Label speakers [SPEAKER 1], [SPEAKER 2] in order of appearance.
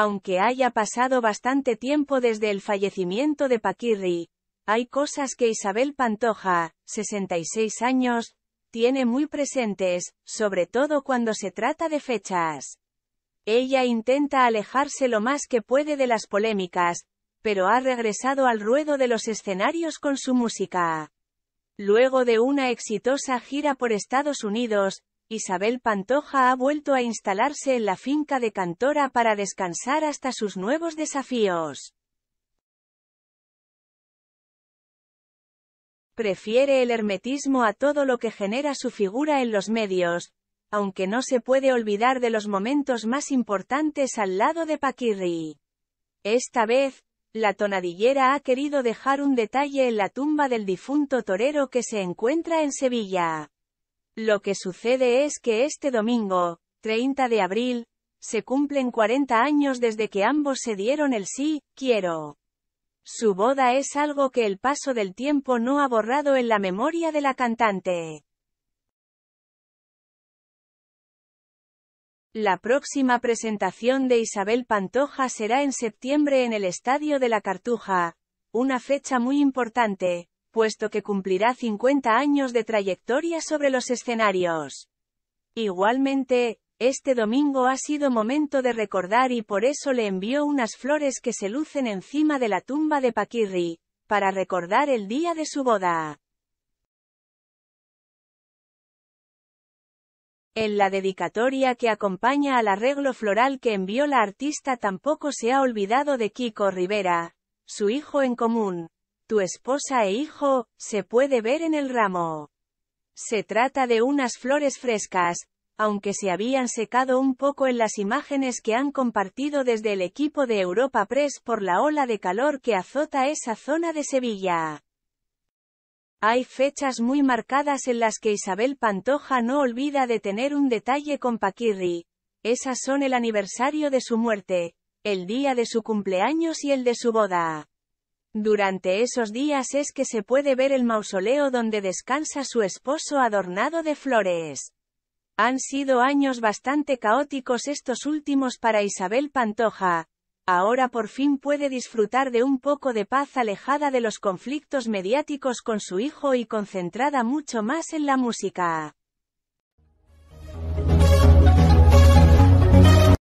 [SPEAKER 1] Aunque haya pasado bastante tiempo desde el fallecimiento de Paquirri, hay cosas que Isabel Pantoja, 66 años, tiene muy presentes, sobre todo cuando se trata de fechas. Ella intenta alejarse lo más que puede de las polémicas, pero ha regresado al ruedo de los escenarios con su música. Luego de una exitosa gira por Estados Unidos, Isabel Pantoja ha vuelto a instalarse en la finca de Cantora para descansar hasta sus nuevos desafíos. Prefiere el hermetismo a todo lo que genera su figura en los medios, aunque no se puede olvidar de los momentos más importantes al lado de Paquirri. Esta vez, la tonadillera ha querido dejar un detalle en la tumba del difunto torero que se encuentra en Sevilla. Lo que sucede es que este domingo, 30 de abril, se cumplen 40 años desde que ambos se dieron el sí, quiero. Su boda es algo que el paso del tiempo no ha borrado en la memoria de la cantante. La próxima presentación de Isabel Pantoja será en septiembre en el Estadio de la Cartuja, una fecha muy importante, puesto que cumplirá 50 años de trayectoria sobre los escenarios. Igualmente, este domingo ha sido momento de recordar y por eso le envió unas flores que se lucen encima de la tumba de Paquirri, para recordar el día de su boda. En la dedicatoria que acompaña al arreglo floral que envió la artista tampoco se ha olvidado de Kiko Rivera, su hijo en común, tu esposa e hijo, se puede ver en el ramo. Se trata de unas flores frescas, aunque se habían secado un poco en las imágenes que han compartido desde el equipo de Europa Press por la ola de calor que azota esa zona de Sevilla. Hay fechas muy marcadas en las que Isabel Pantoja no olvida de tener un detalle con Paquirri. Esas son el aniversario de su muerte, el día de su cumpleaños y el de su boda. Durante esos días es que se puede ver el mausoleo donde descansa su esposo adornado de flores. Han sido años bastante caóticos estos últimos para Isabel Pantoja. Ahora por fin puede disfrutar de un poco de paz alejada de los conflictos mediáticos con su hijo y concentrada mucho más en la música.